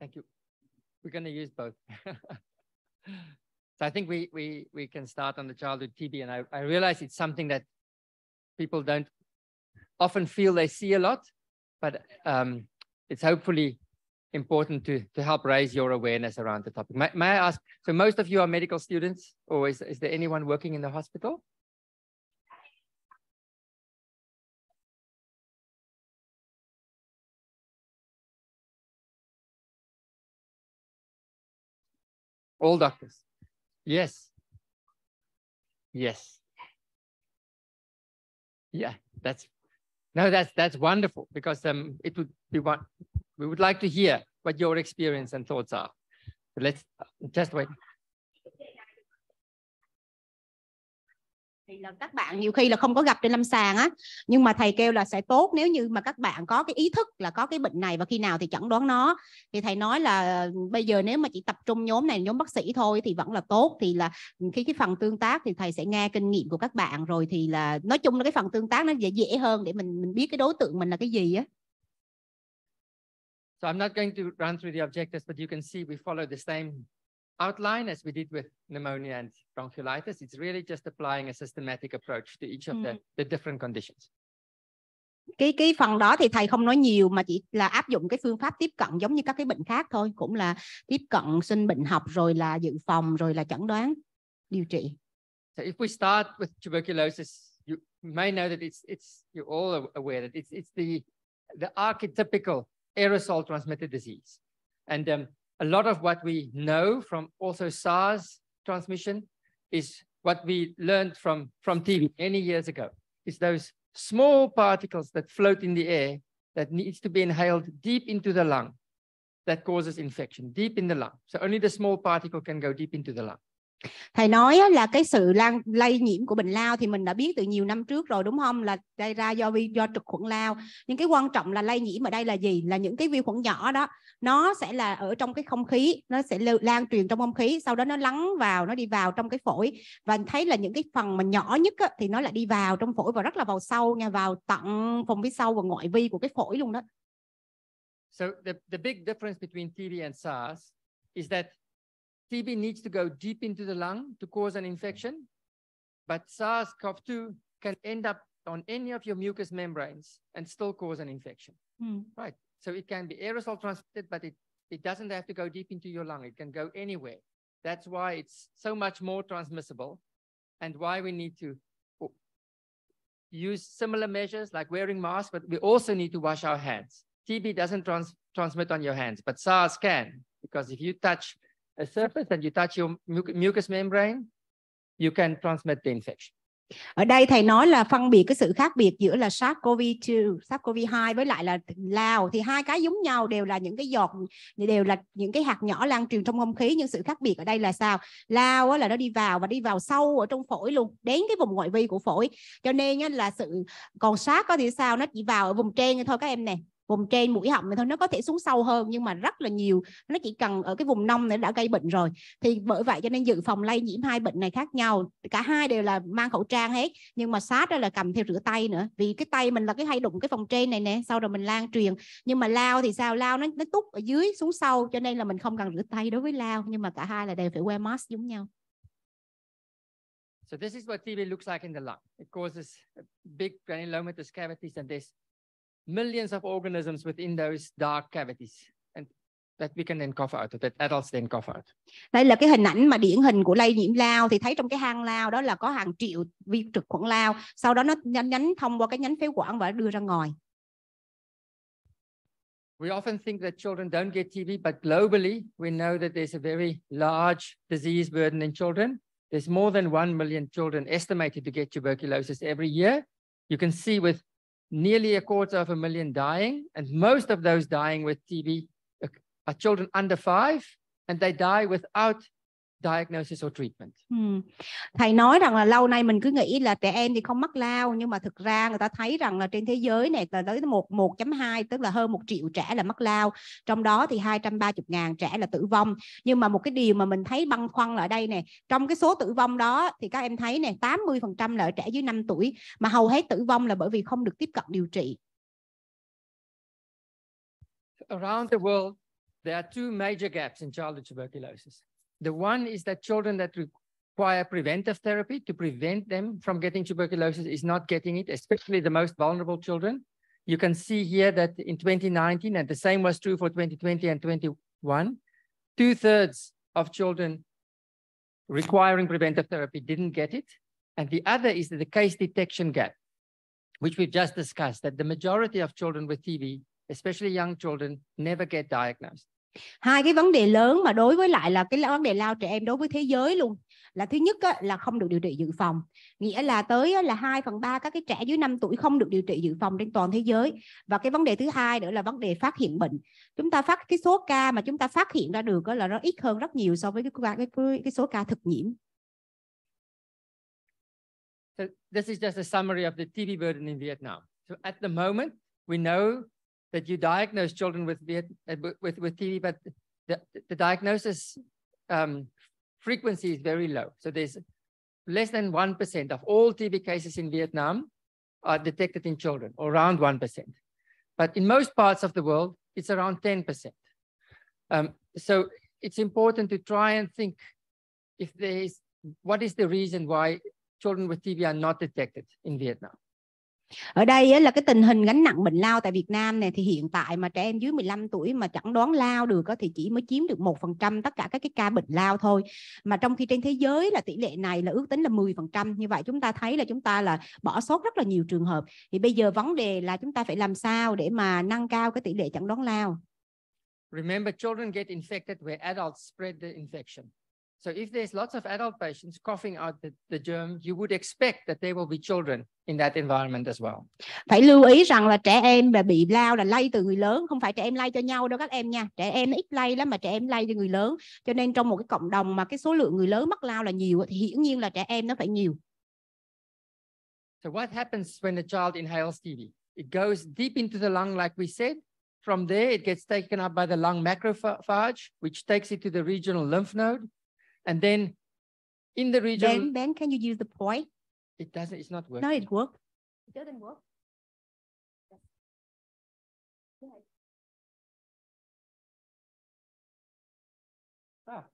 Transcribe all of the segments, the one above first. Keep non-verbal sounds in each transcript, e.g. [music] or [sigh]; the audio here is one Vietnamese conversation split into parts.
Thank you. We're going to use both. [laughs] so I think we, we, we can start on the childhood TB. And I, I realize it's something that people don't often feel they see a lot, but um, it's hopefully important to, to help raise your awareness around the topic. May, may I ask, so most of you are medical students, or is, is there anyone working in the hospital? all doctors. Yes. Yes. Yeah, that's no, that's that's wonderful because um, it would be one. We would like to hear what your experience and thoughts are. But let's just wait. thì là các bạn nhiều khi là không có gặp trên lâm sàng á nhưng mà thầy kêu là sẽ tốt nếu như mà các bạn có cái ý thức là có cái bệnh này và khi nào thì chẩn đoán nó thì thầy nói là ừ, bây giờ nếu mà chỉ tập trung nhóm này nhóm bác sĩ thôi thì vẫn là tốt thì là khi cái phần tương tác thì thầy sẽ nghe kinh nghiệm của các bạn rồi thì là nói chung là cái phần tương tác nó dễ dễ hơn để mình mình biết cái đối tượng mình là cái gì á So I'm not going to run through the objectives, but you can see we follow the same outline as we did with pneumonia and bronchiolitis. It's really just applying a systematic approach to each of the, mm. the different conditions. Cái cái phần đó thì thầy không nói nhiều mà chỉ là áp dụng cái phương pháp tiếp cận giống như các cái bệnh khác thôi, cũng là tiếp cận sinh bệnh học rồi là dự phòng rồi là chẩn đoán, điều trị. So if we start with tuberculosis, you may know that it's it's you're all aware that it's it's the the archetypical aerosol transmitted disease. And um, a lot of what we know from also SARS transmission is what we learned from, from TV many years ago. It's those small particles that float in the air that needs to be inhaled deep into the lung that causes infection, deep in the lung. So only the small particle can go deep into the lung. thầy nói là cái sự lan lây nhiễm của bệnh lao thì mình đã biết từ nhiều năm trước rồi đúng không là gây ra do vi do trực khuẩn lao nhưng cái quan trọng là lây nhiễm ở đây là gì là những cái vi khuẩn nhỏ đó nó sẽ là ở trong cái không khí nó sẽ lan truyền trong không khí sau đó nó lắng vào nó đi vào trong cái phổi và thấy là những cái phần mà nhỏ nhất á, thì nó lại đi vào trong phổi và rất là vào sâu nha vào tận phòng phía sau và ngoại vi của cái phổi luôn đó So the, the big difference between TB and SARS is that TB needs to go deep into the lung to cause an infection, but SARS-CoV-2 can end up on any of your mucous membranes and still cause an infection. Mm. Right. So it can be aerosol transmitted, but it, it doesn't have to go deep into your lung. It can go anywhere. That's why it's so much more transmissible and why we need to use similar measures like wearing masks, but we also need to wash our hands. TB doesn't trans transmit on your hands, but SARS can, because if you touch a surface and you touch your mucous membrane, you can transmit the infection. Ở đây thầy nói là phân biệt cái sự khác biệt giữa là SARS-CoV-2, SARS-CoV-2 với lại là lao thì hai cái giống nhau đều là những cái giọt đều là những cái hạt nhỏ lan truyền trong không khí nhưng sự khác biệt ở đây là sao? Lao là nó đi vào và đi vào sâu ở trong phổi luôn, đến cái vùng ngoại vi của phổi. Cho nên là sự còn SARS có thì sao nó chỉ vào ở vùng trên thôi các em nè vùng trên mũi họng này thôi nó có thể xuống sâu hơn nhưng mà rất là nhiều nó chỉ cần ở cái vùng nông này đã gây bệnh rồi thì bởi vậy cho nên dự phòng lây nhiễm hai bệnh này khác nhau cả hai đều là mang khẩu trang hết nhưng mà sát là cầm theo rửa tay nữa vì cái tay mình là cái hay đụng cái phòng trên này nè sau rồi mình lan truyền nhưng mà lao thì sao lao nó nó tút ở dưới xuống sâu cho nên là mình không cần rửa tay đối với lao nhưng mà cả hai là đều phải wear mask giống nhau So this is what TB looks like in the lung. It causes big granulomatous cavities and there's millions of organisms within those dark cavities and that we can then cough out, that adults then cough out. Đây là cái hình ảnh mà điển hình của lây nhiễm lao thì thấy trong cái hang lao đó là có hàng triệu vi trực khuẩn lao, sau đó nó nhánh, nhánh thông qua cái nhánh phế quản và đưa ra ngoài. We often think that children don't get TB, but globally we know that there's a very large disease burden in children. There's more than 1 million children estimated to get tuberculosis every year. You can see with nearly a quarter of a million dying, and most of those dying with TB are children under five, and they die without diagnosis or treatment. Ừ. Thầy nói rằng là lâu nay mình cứ nghĩ là trẻ em thì không mắc lao nhưng mà thực ra người ta thấy rằng là trên thế giới này là tới 1 1.2 tức là hơn 1 triệu trẻ là mắc lao, trong đó thì 230 ngàn trẻ là tử vong. Nhưng mà một cái điều mà mình thấy băn khoăn là ở đây nè, trong cái số tử vong đó thì các em thấy nè, 80% là ở trẻ dưới 5 tuổi mà hầu hết tử vong là bởi vì không được tiếp cận điều trị. Around the world there are two major gaps in childhood tuberculosis. The one is that children that require preventive therapy to prevent them from getting tuberculosis is not getting it, especially the most vulnerable children. You can see here that in 2019, and the same was true for 2020 and 21, two thirds of children requiring preventive therapy didn't get it. And the other is the case detection gap, which we've just discussed, that the majority of children with TB, especially young children, never get diagnosed. hai cái vấn đề lớn mà đối với lại là cái vấn đề lao trẻ em đối với thế giới luôn là thứ nhất á, là không được điều trị dự phòng nghĩa là tới á, là 2 phần 3 các cái trẻ dưới 5 tuổi không được điều trị dự phòng trên toàn thế giới và cái vấn đề thứ hai nữa là vấn đề phát hiện bệnh chúng ta phát cái số ca mà chúng ta phát hiện ra được á, là nó ít hơn rất nhiều so với cái cái, cái, cái số ca thực nhiễm So this is just a summary of the TB burden in Vietnam. So at the moment, we know that you diagnose children with uh, with with TB, but the, the diagnosis um, frequency is very low. So there's less than 1% of all TB cases in Vietnam are detected in children, or around 1%. But in most parts of the world, it's around 10%. Um, so it's important to try and think if there is, what is the reason why children with TB are not detected in Vietnam? ở đây là cái tình hình gánh nặng bệnh lao tại Việt Nam này thì hiện tại mà trẻ em dưới 15 tuổi mà chẩn đoán lao được thì chỉ mới chiếm được một phần trăm tất cả các cái ca bệnh lao thôi mà trong khi trên thế giới là tỷ lệ này là ước tính là 10 phần trăm như vậy chúng ta thấy là chúng ta là bỏ sót rất là nhiều trường hợp thì bây giờ vấn đề là chúng ta phải làm sao để mà nâng cao cái tỷ lệ chẩn đoán lao Remember, children get infected where adults spread the infection. So if there's lots of adult patients coughing out the, the germ, you would expect that there will be children in that environment as well. Phải lưu ý rằng là trẻ em mà bị lao là lây từ người lớn, không phải trẻ em lây cho nhau đâu các em nha. Trẻ em ít lây lắm mà trẻ em lây cho người lớn. Cho nên trong một cái cộng đồng mà cái số lượng người lớn mắc lao là nhiều thì hiển nhiên là trẻ em nó phải nhiều. So what happens when a child inhales TB? It goes deep into the lung like we said. From there, it gets taken up by the lung macrophage, which takes it to the regional lymph node. And then in the region. Then, then can you use the point? It doesn't, it's not working. No, it works. It doesn't work. Ah,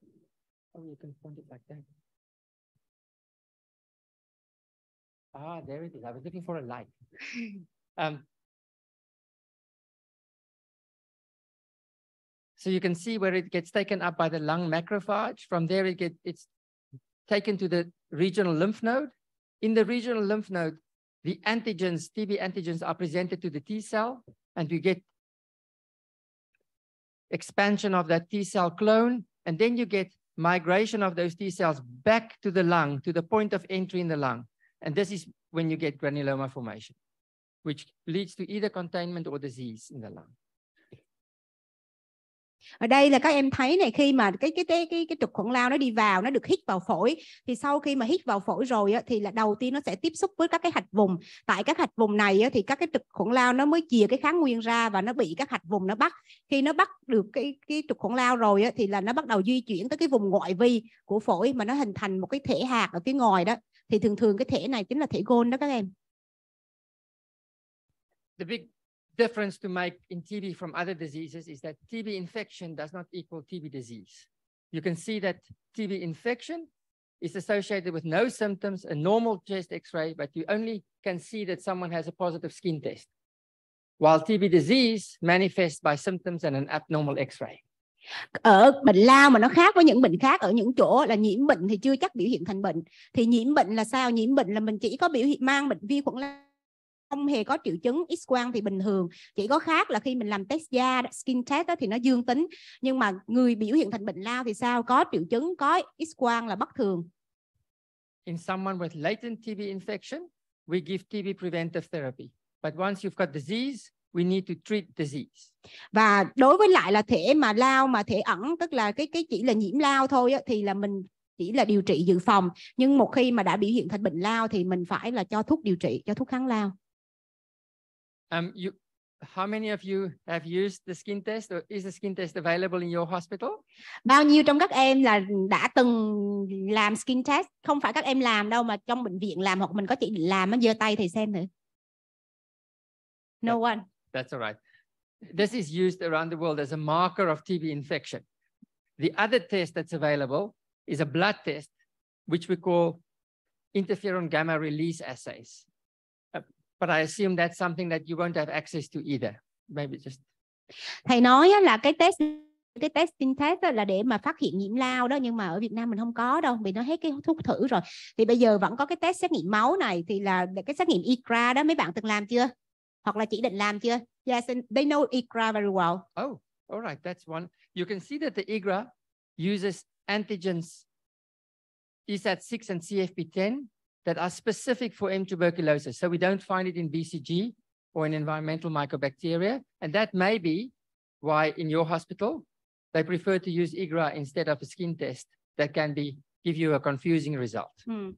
oh, you can point it like that. Ah, there it is. I was looking for a light. [laughs] um, So you can see where it gets taken up by the lung macrophage. From there, it gets it's taken to the regional lymph node. In the regional lymph node, the antigens, TB antigens are presented to the T cell, and we get expansion of that T cell clone, and then you get migration of those T cells back to the lung, to the point of entry in the lung. And this is when you get granuloma formation, which leads to either containment or disease in the lung. ở đây là các em thấy này khi mà cái cái cái cái, cái trục khuẩn lao nó đi vào nó được hít vào phổi thì sau khi mà hít vào phổi rồi á, thì là đầu tiên nó sẽ tiếp xúc với các cái hạch vùng tại các hạch vùng này á, thì các cái trục khuẩn lao nó mới chia cái kháng nguyên ra và nó bị các hạch vùng nó bắt khi nó bắt được cái cái trục khuẩn lao rồi á, thì là nó bắt đầu di chuyển tới cái vùng ngoại vi của phổi mà nó hình thành một cái thể hạt ở phía ngoài đó thì thường thường cái thể này chính là thể gôn đó các em The big difference to make in TB from other diseases is that TB infection does not equal TB disease. You can see that TB infection is associated with no symptoms, a normal chest x-ray, but you only can see that someone has a positive skin test. While TB disease manifests by symptoms and an abnormal x-ray. Ở bệnh lao mà nó khác với những bệnh khác ở những chỗ là nhiễm bệnh thì chưa chắc biểu hiện thành bệnh. Thì nhiễm bệnh là sao? Nhiễm bệnh là mình chỉ có biểu hiện mang bệnh vi khuẩn lao không hề có triệu chứng x quang thì bình thường chỉ có khác là khi mình làm test da skin test đó thì nó dương tính nhưng mà người biểu hiện thành bệnh lao thì sao có triệu chứng có x quang là bất thường in someone with latent TB infection we give TB preventive therapy but once you've got disease we need to treat disease. Và đối với lại là thể mà lao mà thể ẩn tức là cái cái chỉ là nhiễm lao thôi á, thì là mình chỉ là điều trị dự phòng nhưng một khi mà đã biểu hiện thành bệnh lao thì mình phải là cho thuốc điều trị cho thuốc kháng lao. Um, you, how many of you have used the skin test or is the skin test available in your hospital? Bao nhiêu trong các em là đã từng làm skin test? Không phải các em làm đâu mà trong bệnh viện làm hoặc mình có chị làm á giơ tay thì xem thử. No one. That's all right. This is used around the world as a marker of TB infection. The other test that's available is a blood test which we call interferon gamma release assays. But I assume that's something that you won't have access to either. Maybe just Thầy nói là cái test cái testing test là để mà phát hiện nhiễm lao đó nhưng mà ở Việt Nam mình không có đâu vì nó hết cái thuốc thử rồi thì bây giờ vẫn có cái test xét nghiệm máu này thì là cái xét nghiệm ICRA đó mấy bạn từng làm chưa hoặc là chỉ định làm chưa yes they know ICRA very well oh all right that's one you can see that the ICRA uses antigens ESAT6 and CFP10 that are specific for M. tuberculosis. So we don't find it in BCG or in environmental mycobacteria. And that may be why in your hospital, they prefer to use IGRA instead of a skin test that can be give you a confusing result. Ừ.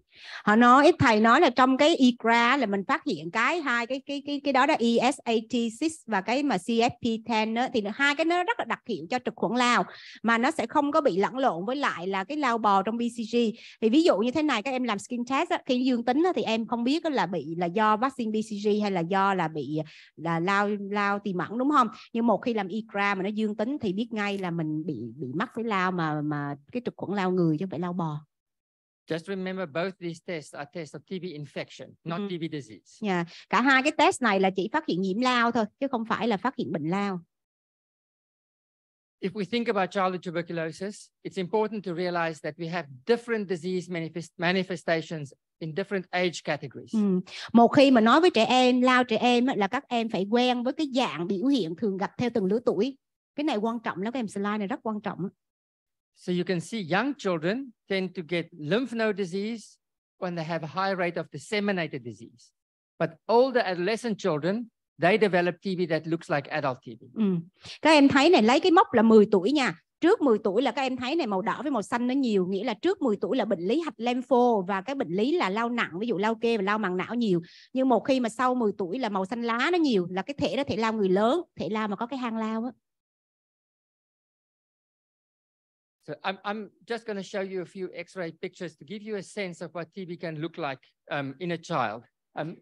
Họ nói thầy nói là trong cái ICRA là mình phát hiện cái hai cái cái cái cái đó là ESAT6 và cái mà CFP10 đó, thì hai cái nó rất là đặc hiệu cho trực khuẩn lao mà nó sẽ không có bị lẫn lộn với lại là cái lao bò trong BCG. Thì ví dụ như thế này các em làm skin test á, khi dương tính á, thì em không biết là bị là do vaccine BCG hay là do là bị là lao lao tiềm mẫn đúng không? Nhưng một khi làm ICRA mà nó dương tính thì biết ngay là mình bị bị mắc với lao mà mà cái trực khuẩn lao người chứ không phải lao bò. Just remember both these tests are tests of TB infection, not mm-hmm. TB disease. Yeah. Dạ, cả hai cái test này là chỉ phát hiện nhiễm lao thôi, chứ không phải là phát hiện bệnh lao. If we think about childhood tuberculosis, it's important to realize that we have different disease manifest manifestations in different age categories. Ừ. Một khi mà nói với trẻ em lao trẻ em là các em phải quen với cái dạng biểu hiện thường gặp theo từng lứa tuổi. Cái này quan trọng lắm các em slide này rất quan trọng. So you can see young children tend to get lymph node disease when they have a high rate of disseminated disease. But older adolescent children, they develop TB that looks like adult TB. Ừ. Các em thấy này lấy cái mốc là 10 tuổi nha. Trước 10 tuổi là các em thấy này màu đỏ với màu xanh nó nhiều, nghĩa là trước 10 tuổi là bệnh lý hạch lempho và các bệnh lý là lao nặng, ví dụ lao kê và lao màng não nhiều. Nhưng một khi mà sau 10 tuổi là màu xanh lá nó nhiều là cái thể đó thể lao người lớn, thể lao mà có cái hang lao á. So I'm, I'm just going to show you a few x-ray pictures to give you a sense of what TB can look like um, in a child. Um,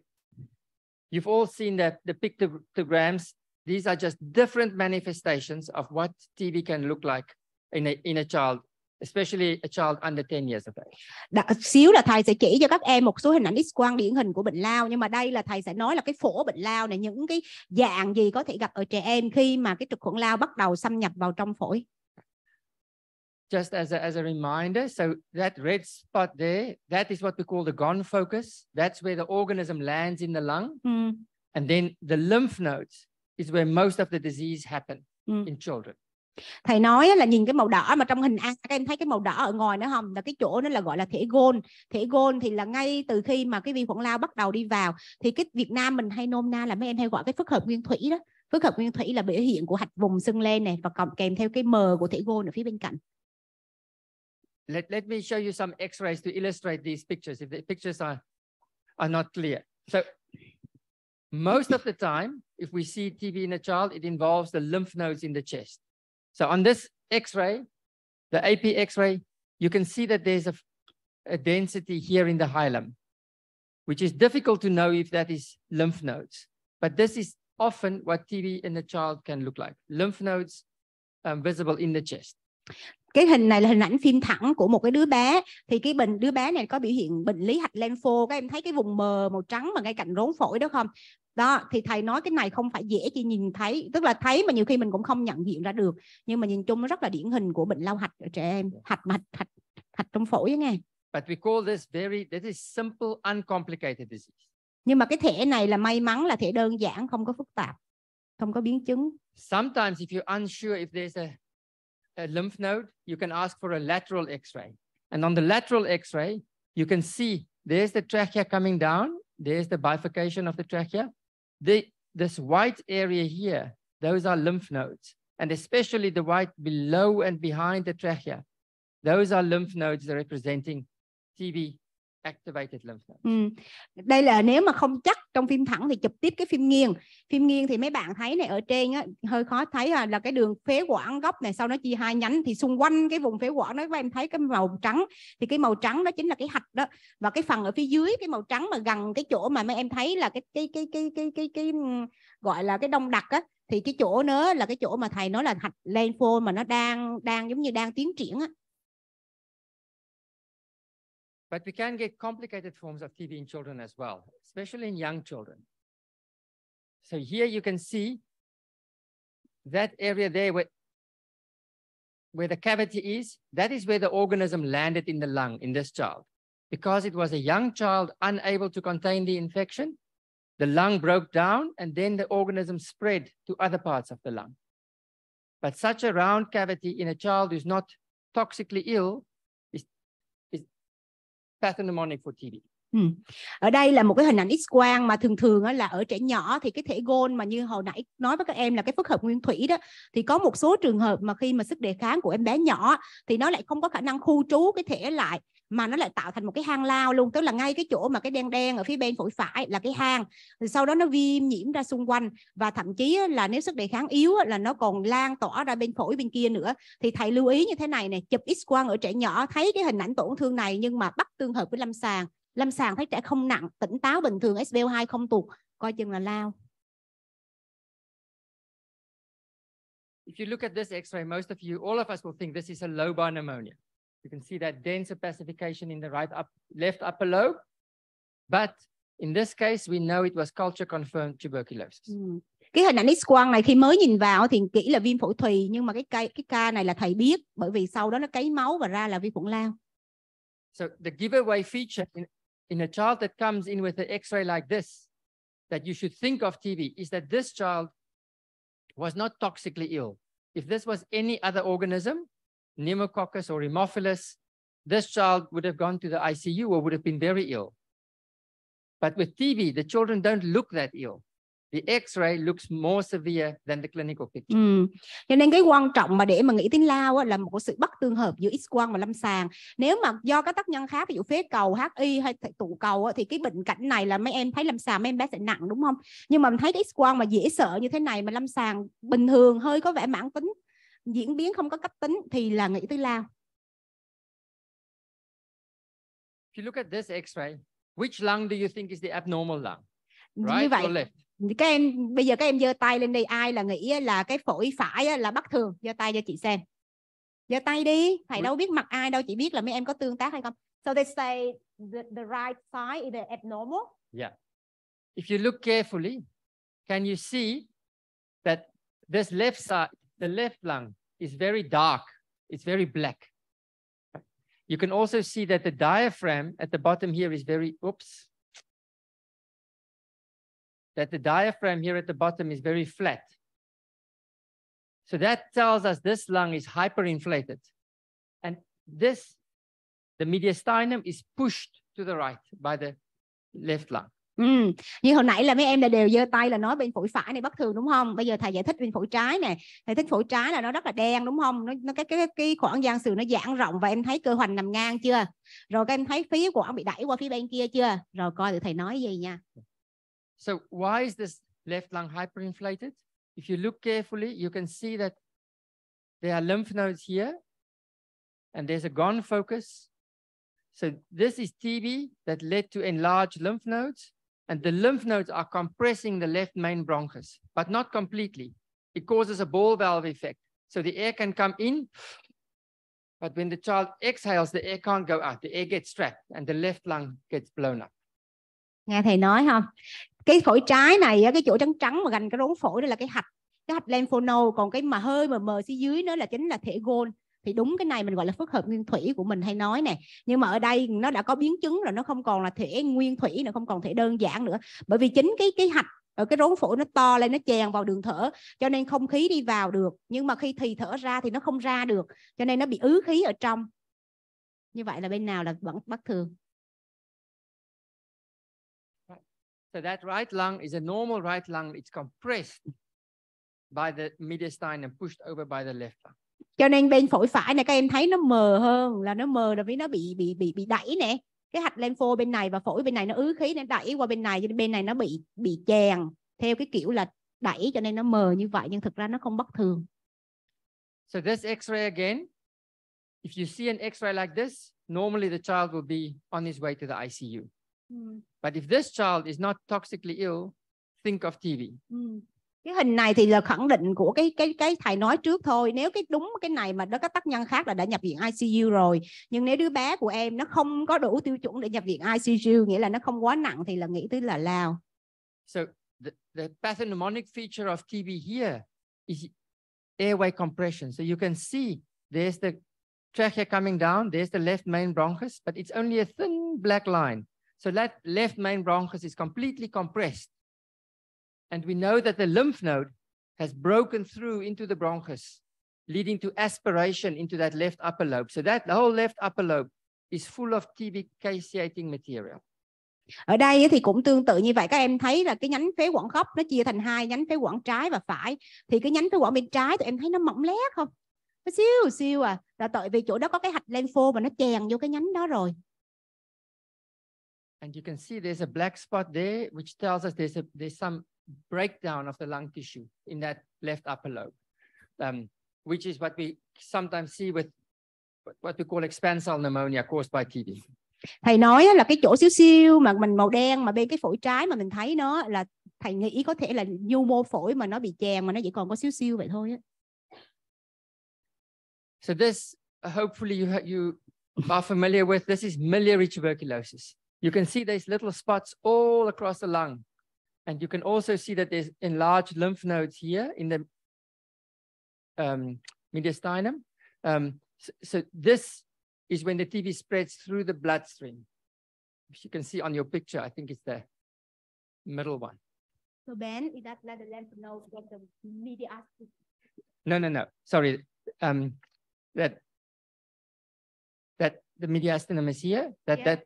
you've all seen that the pictograms. These are just different manifestations of what TB can look like in a, in a child especially a child under 10 years of age. Đã, xíu là thầy sẽ chỉ cho các em một số hình ảnh X quang điển hình của bệnh lao nhưng mà đây là thầy sẽ nói là cái phổ bệnh lao này những cái dạng gì có thể gặp ở trẻ em khi mà cái trực khuẩn lao bắt đầu xâm nhập vào trong phổi. just as a, as a reminder, so that red spot there, that is what we call the gone focus. That's where the organism lands in the lung. Mm. And then the lymph nodes is where most of the disease happen mm. in children. Thầy nói là nhìn cái màu đỏ mà trong hình A các em thấy cái màu đỏ ở ngoài nữa không? Là cái chỗ nó là gọi là thể gôn. Thể gôn thì là ngay từ khi mà cái vi khuẩn lao bắt đầu đi vào thì cái Việt Nam mình hay nôm na là mấy em hay gọi cái phức hợp nguyên thủy đó. Phức hợp nguyên thủy là biểu hiện của hạch vùng sưng lên này và còn kèm theo cái mờ của thể gôn ở phía bên cạnh. Let, let me show you some x-rays to illustrate these pictures if the pictures are, are not clear. So most of the time, if we see TB in a child, it involves the lymph nodes in the chest. So on this x-ray, the AP x-ray, you can see that there's a, a density here in the hilum, which is difficult to know if that is lymph nodes. But this is often what TB in a child can look like, lymph nodes um, visible in the chest. cái hình này là hình ảnh phim thẳng của một cái đứa bé thì cái bệnh đứa bé này có biểu hiện bệnh lý hạch lenfo các em thấy cái vùng mờ màu trắng mà ngay cạnh rốn phổi đó không đó thì thầy nói cái này không phải dễ chỉ nhìn thấy tức là thấy mà nhiều khi mình cũng không nhận diện ra được nhưng mà nhìn chung nó rất là điển hình của bệnh lao hạch ở trẻ em hạch mà hạch hạch, hạch trong phổi nghe but we call this very this is simple uncomplicated disease nhưng mà cái thể này là may mắn là thể đơn giản không có phức tạp không có biến chứng sometimes if you're unsure if there's a a lymph node, you can ask for a lateral x-ray. And on the lateral x-ray, you can see there's the trachea coming down. There's the bifurcation of the trachea. The, this white area here, those are lymph nodes. And especially the white below and behind the trachea. Those are lymph nodes representing TB activated lymph node. Ừ. Đây là nếu mà không chắc trong phim thẳng thì chụp tiếp cái phim nghiêng. Phim nghiêng thì mấy bạn thấy này ở trên á, hơi khó thấy là, là cái đường phế quản gốc này sau nó chia hai nhánh thì xung quanh cái vùng phế quản nó các em thấy cái màu trắng thì cái màu trắng đó chính là cái hạch đó và cái phần ở phía dưới cái màu trắng mà gần cái chỗ mà mấy em thấy là cái cái cái cái cái cái, cái, cái ừ, gọi là cái đông đặc á thì cái chỗ nữa là cái chỗ mà thầy nói là hạch lenfo mà nó đang đang giống như đang tiến triển á But we can get complicated forms of TB in children as well, especially in young children. So here you can see that area there where, where the cavity is, that is where the organism landed in the lung in this child. Because it was a young child unable to contain the infection, the lung broke down and then the organism spread to other parts of the lung. But such a round cavity in a child who's not toxically ill pathognomonic for TB. Ừ. Ở đây là một cái hình ảnh X quang mà thường thường là ở trẻ nhỏ thì cái thể gôn mà như hồi nãy nói với các em là cái phức hợp nguyên thủy đó thì có một số trường hợp mà khi mà sức đề kháng của em bé nhỏ thì nó lại không có khả năng khu trú cái thể lại mà nó lại tạo thành một cái hang lao luôn tức là ngay cái chỗ mà cái đen đen ở phía bên phổi phải là cái hang rồi sau đó nó viêm nhiễm ra xung quanh và thậm chí là nếu sức đề kháng yếu là nó còn lan tỏa ra bên phổi bên kia nữa thì thầy lưu ý như thế này này chụp x quang ở trẻ nhỏ thấy cái hình ảnh tổn thương này nhưng mà bắt tương hợp với lâm sàng lâm sàng thấy trẻ không nặng tỉnh táo bình thường SPO2 không tụt coi chừng là lao If you look at this x-ray, most of you, all of us will think this is a lobar pneumonia. You can see that dense opacification in the right up, left upper lobe. But in this case, we know it was culture confirmed tuberculosis. Mm. Cái hình ảnh X-quang này khi mới nhìn vào thì kỹ là viêm phổi thùy nhưng mà cái ca, cái ca này là thầy biết bởi vì sau đó nó cấy máu và ra là vi khuẩn lao. So the giveaway feature in in a child that comes in with an x-ray like this, that you should think of TB is that this child was not toxically ill. If this was any other organism, pneumococcus or hemophilus, this child would have gone to the ICU or would have been very ill. But with TB, the children don't look that ill. the x-ray looks more severe than the clinical picture. Ừ. Cho nên cái quan trọng mà để mà nghĩ đến lao á, là một sự bất tương hợp giữa x-quang và lâm sàng. Nếu mà do các tác nhân khác ví dụ phế cầu, HI hay tụ cầu á, thì cái bệnh cảnh này là mấy em thấy lâm sàng mấy em bé sẽ nặng đúng không? Nhưng mà mình thấy cái x-quang mà dễ sợ như thế này mà lâm sàng bình thường hơi có vẻ mãn tính, diễn biến không có cấp tính thì là nghĩ tới lao. If you look at this x-ray, which lung do you think is the abnormal lung? Right như vậy, or left? các em bây giờ các em giơ tay lên đây ai là nghĩ là cái phổi phải là bất thường giơ tay cho chị xem giơ tay đi thầy đâu biết mặt ai đâu chị biết là mấy em có tương tác hay không so they say the, the right side is the abnormal yeah dạ. if you look carefully can you see that this left side the left lung is very dark it's very black you can also see that the diaphragm at the bottom here is very oops that the diaphragm here at the bottom is very flat. So that tells us this lung is hyperinflated. And this, the mediastinum is pushed to the right by the left lung. Ừ. Như hồi nãy là mấy em là đều giơ tay là nói bên phổi phải này bất thường đúng không? Bây giờ thầy giải thích bên phổi trái nè. Thầy thích phổi trái là nó rất là đen đúng không? Nó, nó cái cái cái khoảng gian sườn nó giãn rộng và em thấy cơ hoành nằm ngang chưa? Rồi các em thấy phía của ông bị đẩy qua phía bên kia chưa? Rồi coi thì thầy nói gì nha. So why is this left lung hyperinflated? If you look carefully, you can see that there are lymph nodes here and there's a gone focus. So this is TB that led to enlarged lymph nodes and the lymph nodes are compressing the left main bronchus, but not completely. It causes a ball valve effect. So the air can come in, but when the child exhales, the air can't go out. The air gets trapped and the left lung gets blown up. Nghe thầy nói không? cái phổi trái này cái chỗ trắng trắng mà gần cái rốn phổi đó là cái hạch cái hạch lympho node còn cái mà hơi mà mờ phía dưới nữa là chính là thể gôn thì đúng cái này mình gọi là phức hợp nguyên thủy của mình hay nói này nhưng mà ở đây nó đã có biến chứng rồi nó không còn là thể nguyên thủy nữa không còn thể đơn giản nữa bởi vì chính cái cái hạch ở cái rốn phổi nó to lên nó chèn vào đường thở cho nên không khí đi vào được nhưng mà khi thì thở ra thì nó không ra được cho nên nó bị ứ khí ở trong như vậy là bên nào là vẫn bất thường So that right lung is a normal right lung. It's compressed by the mediastinum and pushed over by the left lung. Cho nên bên phổi phải này các em thấy nó mờ hơn là nó mờ là vì nó bị bị bị bị đẩy nè. Cái hạch lympho bên này và phổi bên này nó ứ khí nên đẩy qua bên này cho nên bên này nó bị bị chèn theo cái kiểu là đẩy cho nên nó mờ như vậy nhưng thực ra nó không bất thường. So this x-ray again, if you see an x-ray like this, normally the child will be on his way to the ICU. Ừ. But if this child is not toxically ill, think of TV. Ừ. Cái hình này thì là khẳng định của cái cái cái thầy nói trước thôi. Nếu cái đúng cái này mà nó có tác nhân khác là đã nhập viện ICU rồi. Nhưng nếu đứa bé của em nó không có đủ tiêu chuẩn để nhập viện ICU, nghĩa là nó không quá nặng thì là nghĩ tới là lao. So the, the pathognomonic feature of TB here is airway compression. So you can see there's the trachea coming down, there's the left main bronchus, but it's only a thin black line. So left, left main bronchus is completely compressed. And we know that the lymph node has broken through into the bronchus, leading to aspiration into that left upper lobe. So that whole left upper lobe is full of TB-caseating material. Ở đây thì cũng tương tự như vậy các em thấy là cái nhánh phế quản gốc nó chia thành hai nhánh phế quản trái và phải. Thì cái nhánh phế quản bên trái tụi em thấy nó mỏng lét không? Nó siêu siêu à, là tại vì chỗ đó có cái hạch lympho mà nó chèn vô cái nhánh đó rồi. And you can see there's a black spot there, which tells us there's, a, there's some breakdown of the lung tissue in that left upper lobe, um, which is what we sometimes see with what we call expansal pneumonia caused by TB. Thầy nói là cái chỗ xíu xíu mà mình màu đen mà bên cái phổi trái mà mình thấy nó là thầy nghĩ có thể là nhu mô phổi mà nó bị chèn mà nó chỉ còn có xíu xíu vậy thôi. So this hopefully you you are familiar with this is miliary tuberculosis. You can see there's little spots all across the lung. And you can also see that there's enlarged lymph nodes here in the um, mediastinum. Um, so, so, this is when the TB spreads through the bloodstream. If you can see on your picture, I think it's the middle one. So Ben, is that not the lymph nodes that the mediastinum? No, no, no. Sorry. Um, that that the mediastinum is here. That yeah. that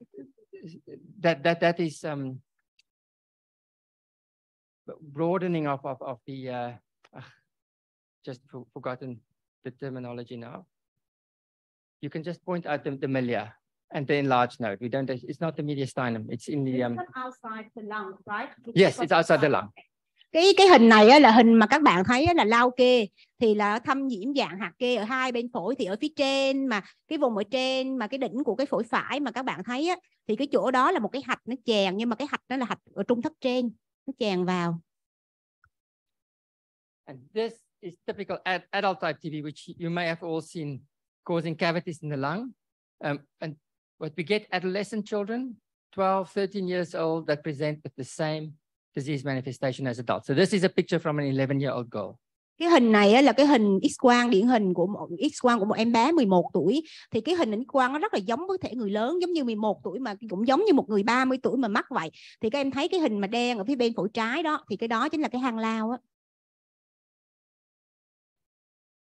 that that that is um, broadening of of, of the uh, just forgotten the terminology now. You can just point out the, the milia and the enlarged node. We don't. It's not the mediastinum. It's in the. Um, outside the lung, right? It's yes, it's outside the lung. cái cái hình này là hình mà các bạn thấy là lao kê thì là thâm nhiễm dạng hạt kê ở hai bên phổi thì ở phía trên mà cái vùng ở trên mà cái đỉnh của cái phổi phải mà các bạn thấy á, thì cái chỗ đó là một cái hạch nó chèn nhưng mà cái hạch đó là hạch ở trung thất trên nó chèn vào and this is typical adult type TB which you may have all seen causing cavities in the lung um, and what we get adolescent children 12 13 years old that present with the same disease manifestation as adults. So this is a picture from an 11-year-old girl. Cái hình này á, là cái hình X quang điển hình của một X quang của một em bé 11 tuổi thì cái hình X quang nó rất là giống với thể người lớn giống như 11 tuổi mà cũng giống như một người 30 tuổi mà mắc vậy. Thì các em thấy cái hình mà đen ở phía bên phổi trái đó thì cái đó chính là cái hang lao á.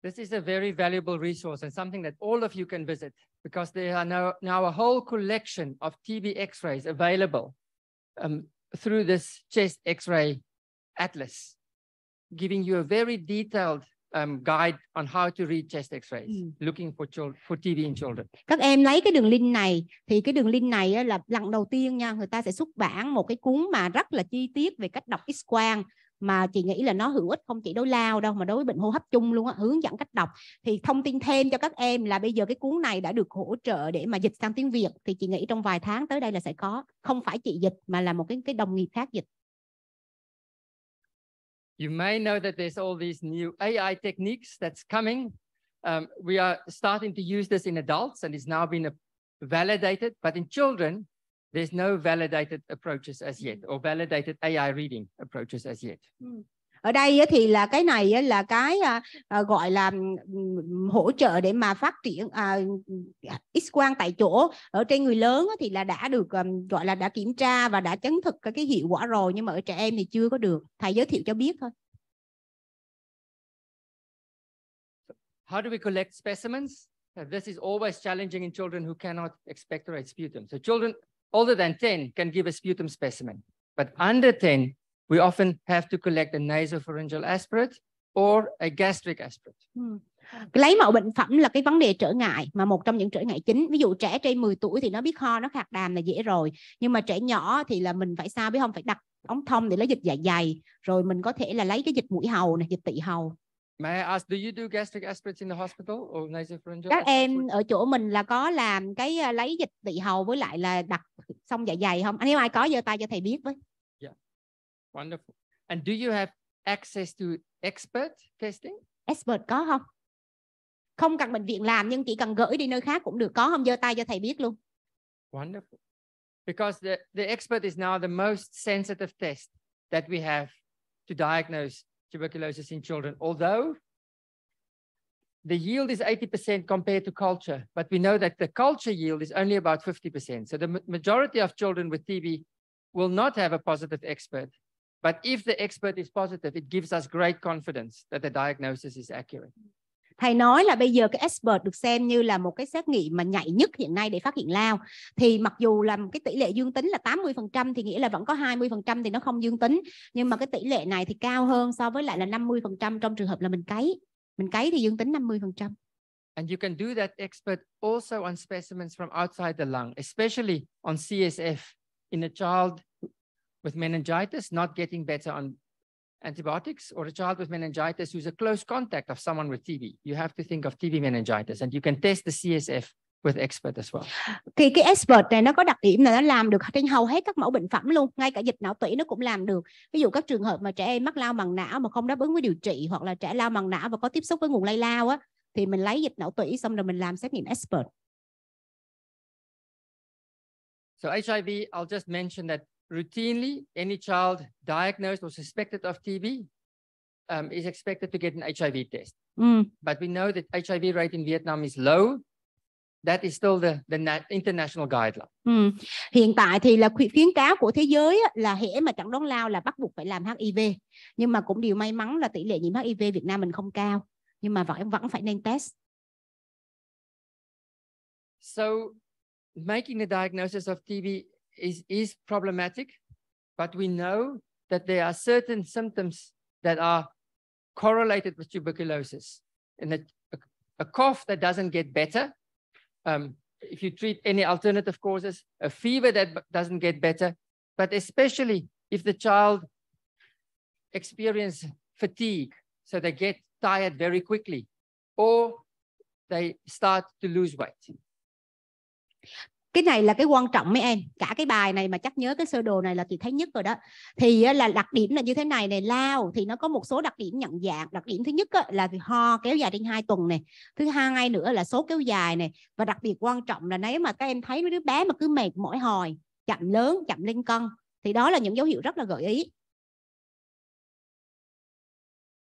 This is a very valuable resource and something that all of you can visit because there are now, now a whole collection of TB x-rays available um, through this chest X-ray atlas, giving you a very detailed um, guide on how to read chest X-rays, ừ. looking for for TB in children. Các em lấy cái đường link này, thì cái đường link này là lần đầu tiên nha, người ta sẽ xuất bản một cái cuốn mà rất là chi tiết về cách đọc X-quang mà chị nghĩ là nó hữu ích không chỉ đối lao đâu mà đối với bệnh hô hấp chung luôn á hướng dẫn cách đọc thì thông tin thêm cho các em là bây giờ cái cuốn này đã được hỗ trợ để mà dịch sang tiếng việt thì chị nghĩ trong vài tháng tới đây là sẽ có không phải chị dịch mà là một cái cái đồng nghiệp khác dịch You may know that there's all these new AI techniques that's coming. Um, we are starting to use this in adults and it's now been validated, but in children, There's no validated approaches as yet ừ. or validated AI reading approaches as yet. Ừ. Ở đây thì là cái này là cái à, à, gọi là hỗ trợ để mà phát triển à, X quang tại chỗ ở trên người lớn thì là đã được gọi là đã kiểm tra và đã chứng thực cái hiệu quả rồi nhưng mà ở trẻ em thì chưa có được. Thầy giới thiệu cho biết thôi. How do we collect specimens? this is always challenging in children who cannot expectorate sputum. So children older than 10 can give a sputum specimen, but under 10, we often have to collect a nasopharyngeal aspirate or a gastric aspirate. Hmm. Lấy mẫu bệnh phẩm là cái vấn đề trở ngại mà một trong những trở ngại chính. Ví dụ trẻ trên 10 tuổi thì nó biết ho, nó khạc đàm là dễ rồi. Nhưng mà trẻ nhỏ thì là mình phải sao biết không? Phải đặt ống thông để lấy dịch dạ dày. Rồi mình có thể là lấy cái dịch mũi hầu, này, dịch tị hầu. May I ask, do you do gastric aspirates in the hospital or nasopharyngeal? Các em ở chỗ mình là có làm cái ờ, lấy dịch tị hầu với lại là đặt xong dạ dày không? Anh em ai có giơ tay cho thầy biết với. Yeah. Wonderful. And do you have access to expert testing? Expert có không? Không cần bệnh viện làm nhưng chỉ cần gửi đi nơi khác cũng được. Có không? Giơ tay cho thầy biết luôn. Wonderful. Because the, the expert is now the most sensitive test that we have to diagnose tuberculosis in children, although the yield is 80% compared to culture, but we know that the culture yield is only about 50%. So the majority of children with TB will not have a positive expert. But if the expert is positive, it gives us great confidence that the diagnosis is accurate. thầy nói là bây giờ cái expert được xem như là một cái xét nghiệm mà nhạy nhất hiện nay để phát hiện lao thì mặc dù là cái tỷ lệ dương tính là 80% thì nghĩa là vẫn có 20% thì nó không dương tính nhưng mà cái tỷ lệ này thì cao hơn so với lại là 50% trong trường hợp là mình cấy mình cấy thì dương tính 50% And you can do that expert also on specimens from outside the lung, especially on CSF in a child with meningitis not getting better on antibiotics or a child with meningitis who's a close contact of someone with TB. You have to think of TB meningitis and you can test the CSF with expert as well. Thì cái expert này nó có đặc điểm là nó làm được trên hầu hết các mẫu bệnh phẩm luôn, ngay cả dịch não tủy nó cũng làm được. Ví dụ các trường hợp mà trẻ em mắc lao bằng não mà không đáp ứng với điều trị hoặc là trẻ lao bằng não và có tiếp xúc với nguồn lây lao á thì mình lấy dịch não tủy xong rồi mình làm xét nghiệm expert. So HIV, I'll just mention that routinely, any child diagnosed or suspected of TB um, is expected to get an HIV test. Mm. But we know that HIV rate in Vietnam is low. That is still the, the international guideline. Ừ. Hiện tại thì là khuyến cáo của thế giới là hễ mà chẳng đoán lao là bắt buộc phải làm HIV. Nhưng mà cũng điều may mắn là tỷ lệ nhiễm HIV Việt Nam mình không cao. Nhưng mà vẫn vẫn phải nên test. So making the diagnosis of TB is, is problematic, but we know that there are certain symptoms that are correlated with tuberculosis. And a, a, a cough that doesn't get better, um, if you treat any alternative causes, a fever that doesn't get better, but especially if the child experience fatigue, so they get tired very quickly, or they start to lose weight. cái này là cái quan trọng mấy em cả cái bài này mà chắc nhớ cái sơ đồ này là chị thấy nhất rồi đó thì là đặc điểm là như thế này này lao thì nó có một số đặc điểm nhận dạng đặc điểm thứ nhất là thì ho kéo dài trên hai tuần này thứ hai nữa là số kéo dài này và đặc biệt quan trọng là nếu mà các em thấy đứa bé mà cứ mệt mỏi hồi chậm lớn chậm lên cân thì đó là những dấu hiệu rất là gợi ý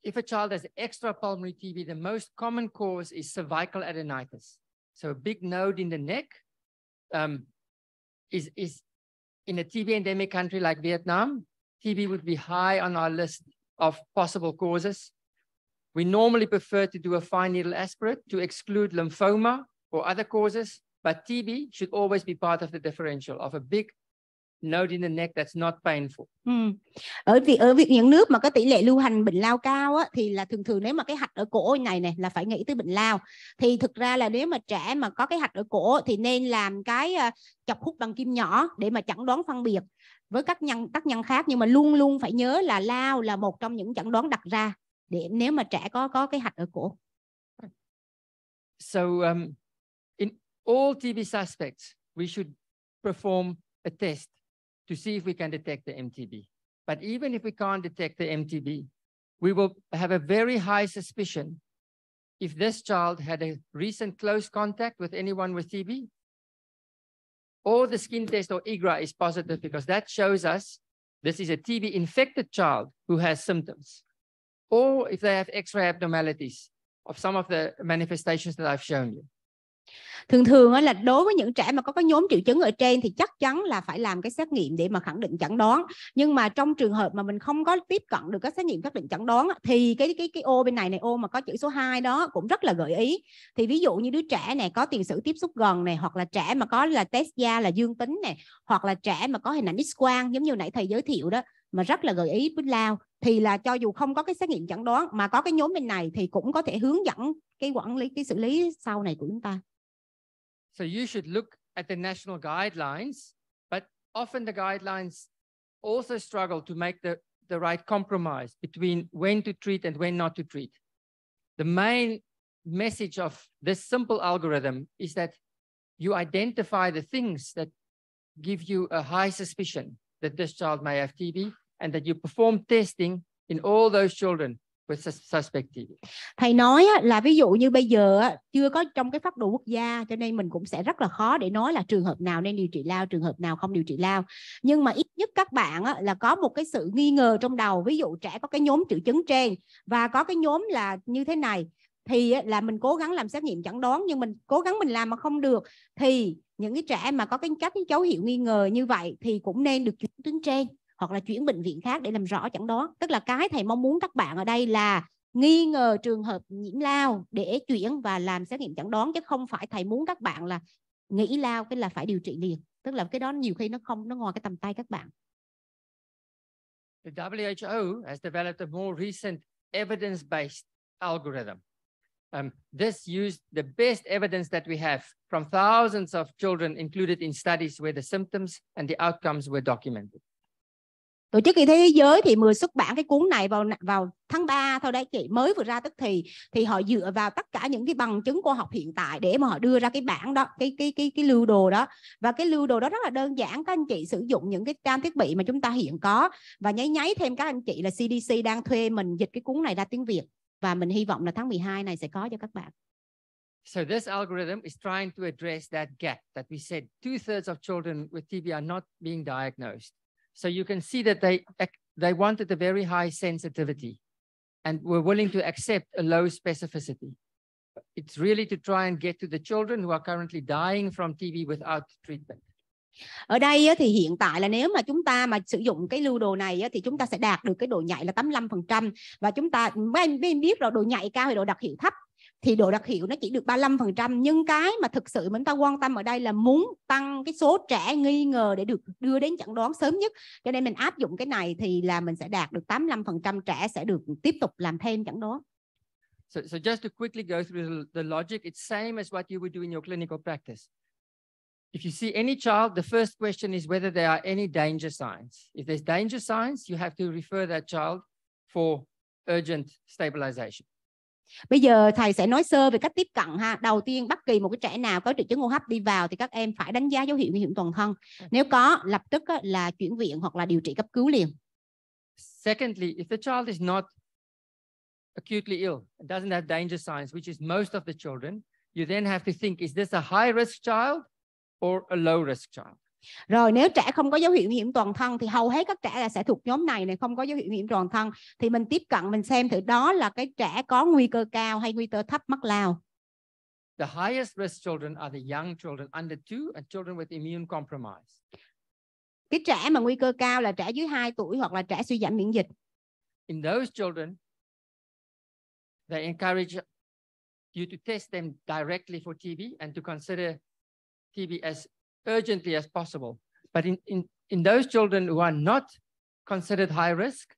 If a child has extrapulmonary TB, the most common cause is cervical adenitis. So a big node in the neck um, is, is in a TB endemic country like Vietnam, TB would be high on our list of possible causes. We normally prefer to do a fine needle aspirate to exclude lymphoma or other causes, but TB should always be part of the differential of a big node in the neck that's not painful. Ừ. Ở vì ở việc những nước mà có tỷ lệ lưu hành bệnh lao cao á, thì là thường thường nếu mà cái hạch ở cổ này này là phải nghĩ tới bệnh lao. Thì thực ra là nếu mà trẻ mà có cái hạch ở cổ thì nên làm cái uh, chọc hút bằng kim nhỏ để mà chẩn đoán phân biệt với các nhân các nhân khác nhưng mà luôn luôn phải nhớ là lao là một trong những chẩn đoán đặt ra để nếu mà trẻ có có cái hạch ở cổ. So um, in all TB suspects, we should perform a test to see if we can detect the MTB. But even if we can't detect the MTB, we will have a very high suspicion if this child had a recent close contact with anyone with TB, or the skin test or IGRA is positive because that shows us this is a TB infected child who has symptoms, or if they have X-ray abnormalities of some of the manifestations that I've shown you. thường thường là đối với những trẻ mà có cái nhóm triệu chứng ở trên thì chắc chắn là phải làm cái xét nghiệm để mà khẳng định chẩn đoán nhưng mà trong trường hợp mà mình không có tiếp cận được các xét nghiệm xác định chẩn đoán thì cái cái cái ô bên này này ô mà có chữ số 2 đó cũng rất là gợi ý thì ví dụ như đứa trẻ này có tiền sử tiếp xúc gần này hoặc là trẻ mà có là test da là dương tính này hoặc là trẻ mà có hình ảnh x quang giống như nãy thầy giới thiệu đó mà rất là gợi ý với lao thì là cho dù không có cái xét nghiệm chẩn đoán mà có cái nhóm bên này thì cũng có thể hướng dẫn cái quản lý cái xử lý sau này của chúng ta So you should look at the national guidelines, but often the guidelines also struggle to make the, the right compromise between when to treat and when not to treat. The main message of this simple algorithm is that you identify the things that give you a high suspicion that this child may have TB and that you perform testing in all those children Thầy nói là ví dụ như bây giờ chưa có trong cái pháp đồ quốc gia cho nên mình cũng sẽ rất là khó để nói là trường hợp nào nên điều trị lao, trường hợp nào không điều trị lao. Nhưng mà ít nhất các bạn là có một cái sự nghi ngờ trong đầu, ví dụ trẻ có cái nhóm triệu chứng trên và có cái nhóm là như thế này thì là mình cố gắng làm xét nghiệm chẩn đoán nhưng mình cố gắng mình làm mà không được thì những cái trẻ mà có cái cách cái dấu hiệu nghi ngờ như vậy thì cũng nên được chuyển tuyến trên hoặc là chuyển bệnh viện khác để làm rõ chẩn đoán tức là cái thầy mong muốn các bạn ở đây là nghi ngờ trường hợp nhiễm lao để chuyển và làm xét nghiệm chẩn đoán chứ không phải thầy muốn các bạn là nghĩ lao cái là phải điều trị liền tức là cái đó nhiều khi nó không nó ngoài cái tầm tay các bạn The WHO has developed a more recent evidence-based algorithm. Um, this used the best evidence that we have from thousands of children included in studies where the symptoms and the outcomes were documented tổ chức y tế thế giới thì mới xuất bản cái cuốn này vào vào tháng 3 thôi đấy chị mới vừa ra tức thì thì họ dựa vào tất cả những cái bằng chứng khoa học hiện tại để mà họ đưa ra cái bảng đó cái cái cái cái lưu đồ đó và cái lưu đồ đó rất là đơn giản các anh chị sử dụng những cái trang thiết bị mà chúng ta hiện có và nháy nháy thêm các anh chị là CDC đang thuê mình dịch cái cuốn này ra tiếng Việt và mình hy vọng là tháng 12 này sẽ có cho các bạn. So this algorithm is trying to address that gap that we said two thirds of children with TB are not being diagnosed. So you can see that they, they wanted a very high sensitivity and were willing to accept a low specificity. It's really to try and get to the children who are currently dying from TB without treatment. Ở đây thì hiện tại là nếu mà chúng ta mà sử dụng cái lưu đồ này thì chúng ta sẽ đạt được cái độ nhạy là 85% và chúng ta mấy em biết rồi độ nhạy cao hay độ đặc hiệu thấp thì độ đặc hiệu nó chỉ được 35% nhưng cái mà thực sự mình ta quan tâm ở đây là muốn tăng cái số trẻ nghi ngờ để được đưa đến chẩn đoán sớm nhất cho nên mình áp dụng cái này thì là mình sẽ đạt được 85% trẻ sẽ được tiếp tục làm thêm chẩn đoán So, so just to quickly go through the logic, it's same as what you would do in your clinical practice. If you see any child, the first question is whether there are any danger signs. If there's danger signs, you have to refer that child for urgent stabilization. Bây giờ thầy sẽ nói sơ về cách tiếp cận ha. Đầu tiên bất kỳ một cái trẻ nào có triệu chứng hô hấp đi vào thì các em phải đánh giá dấu hiệu nguy hiểm toàn thân. Ừ. Nếu có lập tức là chuyển viện hoặc là điều trị cấp cứu liền. Secondly, if the child is not acutely ill doesn't have danger signs, which is most of the children, you then have to think is this a high risk child or a low risk child? rồi nếu trẻ không có dấu hiệu nhiễm toàn thân thì hầu hết các trẻ là sẽ thuộc nhóm này này không có dấu hiệu nhiễm toàn thân thì mình tiếp cận mình xem thử đó là cái trẻ có nguy cơ cao hay nguy cơ thấp mắc lao The highest risk children are the young children under 2 and uh, children with immune compromise. Cái trẻ mà nguy cơ cao là trẻ dưới 2 tuổi hoặc là trẻ suy giảm miễn dịch. In those children, they encourage you to test them directly for TB and to consider TB as urgently as possible. But in, in, in those children who are not considered high risk,